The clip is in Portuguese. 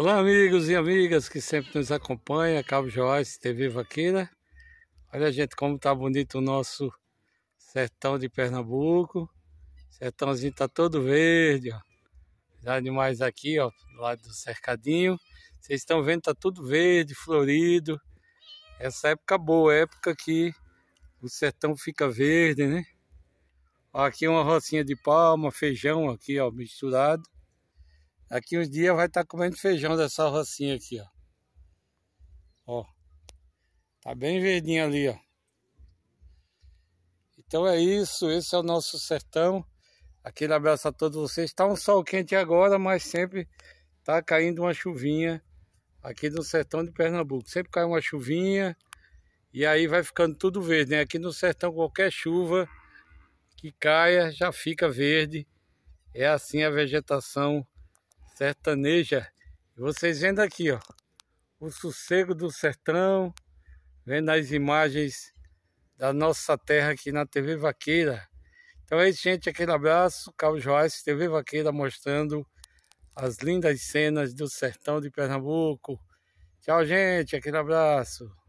Olá, amigos e amigas que sempre nos acompanham, Cabo Joás, TV Vaqueira. Né? Olha, gente, como tá bonito o nosso sertão de Pernambuco. O sertãozinho tá todo verde, ó. Já demais aqui, ó, do lado do cercadinho. Vocês estão vendo, tá tudo verde, florido. Essa época boa, época que o sertão fica verde, né? aqui uma rocinha de palma, feijão aqui, ó, misturado. Aqui uns dias vai estar tá comendo feijão dessa rocinha aqui, ó. Ó. Tá bem verdinho ali, ó. Então é isso, esse é o nosso sertão. Aquele abraço a todos vocês. Tá um sol quente agora, mas sempre tá caindo uma chuvinha aqui no sertão de Pernambuco. Sempre cai uma chuvinha e aí vai ficando tudo verde, né? Aqui no sertão qualquer chuva que caia já fica verde. É assim a vegetação sertaneja. vocês vendo aqui, ó, o sossego do sertão, vendo as imagens da nossa terra aqui na TV Vaqueira. Então é isso, gente. Aquele abraço. Carlos Joás, TV Vaqueira, mostrando as lindas cenas do sertão de Pernambuco. Tchau, gente. Aquele abraço.